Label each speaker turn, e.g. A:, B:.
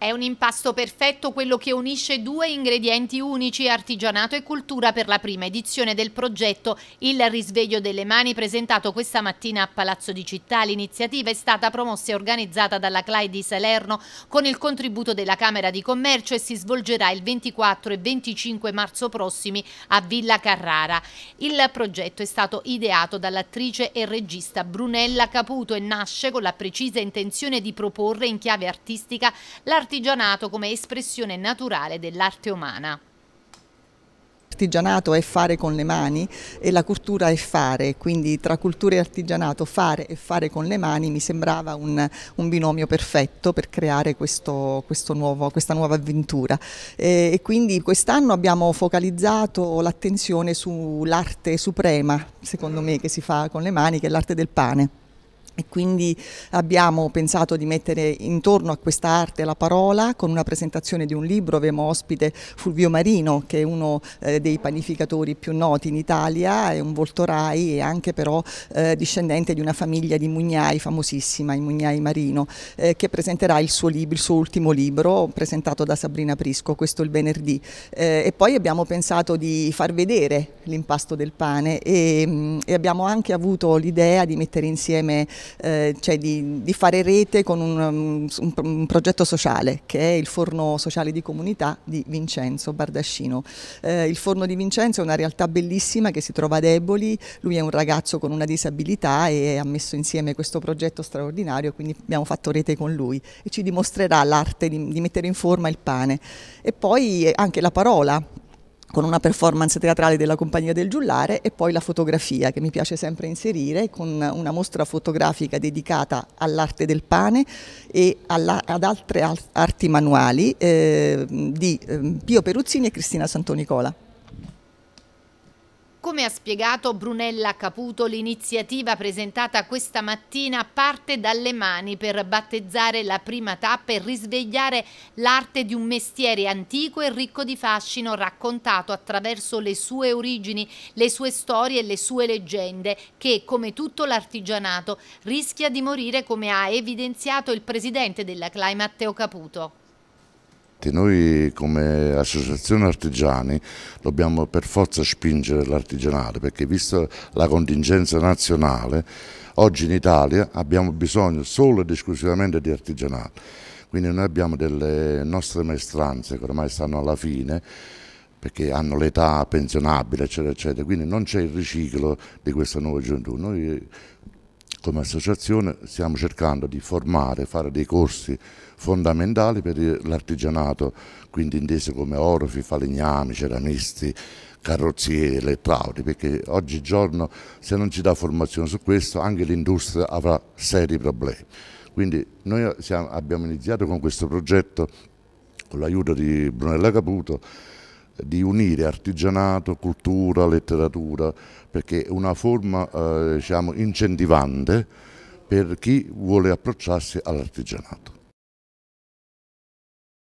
A: È un impasto perfetto quello che unisce due ingredienti unici, artigianato e cultura, per la prima edizione del progetto Il risveglio delle mani, presentato questa mattina a Palazzo di Città. L'iniziativa è stata promossa e organizzata dalla CLAI di Salerno con il contributo della Camera di Commercio e si svolgerà il 24 e 25 marzo prossimi a Villa Carrara. Il progetto è stato ideato dall'attrice e regista Brunella Caputo e nasce con la precisa intenzione di proporre in chiave artistica l'artigianato l'artigianato come espressione naturale dell'arte umana.
B: L'artigianato è fare con le mani e la cultura è fare, quindi tra cultura e artigianato fare e fare con le mani mi sembrava un, un binomio perfetto per creare questo, questo nuovo, questa nuova avventura. E, e quindi quest'anno abbiamo focalizzato l'attenzione sull'arte suprema, secondo me, che si fa con le mani, che è l'arte del pane. E quindi abbiamo pensato di mettere intorno a questa arte la parola con una presentazione di un libro, avevamo ospite Fulvio Marino che è uno eh, dei panificatori più noti in Italia, è un volto Rai e anche però eh, discendente di una famiglia di Mugnai famosissima, i Mugnai Marino, eh, che presenterà il suo, libro, il suo, ultimo libro presentato da Sabrina Prisco, questo il venerdì. Eh, e poi abbiamo pensato di far vedere l'impasto del pane e, mm, e abbiamo anche avuto l'idea di mettere insieme eh, cioè di, di, fare rete con un, um, un, un, progetto sociale che è il forno sociale di comunità di Vincenzo Bardascino. Eh, il forno di Vincenzo è una realtà bellissima che si trova a Deboli, lui è un ragazzo con una disabilità e ha messo insieme questo progetto straordinario, quindi abbiamo fatto rete con lui e ci dimostrerà l'arte di, di mettere in forma il pane e poi anche la parola con una performance teatrale della Compagnia del Giullare e poi la fotografia che mi piace sempre inserire con una mostra fotografica dedicata all'arte del pane e alla, ad altre arti manuali eh, di ehm, Pio Peruzzini e Cristina Santonicola.
A: Come ha spiegato Brunella Caputo, l'iniziativa presentata questa mattina parte dalle mani per battezzare la prima tappa e risvegliare l'arte di un mestiere antico e ricco di fascino raccontato attraverso le sue origini, le sue storie e le sue leggende che, come tutto l'artigianato, rischia di morire come ha evidenziato il presidente della CLAI Matteo Caputo.
C: Noi come associazione artigiani dobbiamo per forza spingere l'artigianale perché vista la contingenza nazionale oggi in Italia abbiamo bisogno solo ed esclusivamente di artigianale. Quindi noi abbiamo delle nostre maestranze che ormai stanno alla fine perché hanno l'età pensionabile eccetera eccetera, quindi non c'è il riciclo di questa nuova gioventù. Noi come associazione stiamo cercando di formare, fare dei corsi fondamentali per l'artigianato, quindi inteso come orofi, falegnami, ceramisti, carrozzieri, elettrauti, perché oggigiorno se non ci dà formazione su questo anche l'industria avrà seri problemi. Quindi noi siamo, abbiamo iniziato con questo progetto con l'aiuto di Brunella Caputo di unire artigianato, cultura, letteratura, perché è una forma eh, diciamo, incentivante per chi vuole approcciarsi all'artigianato.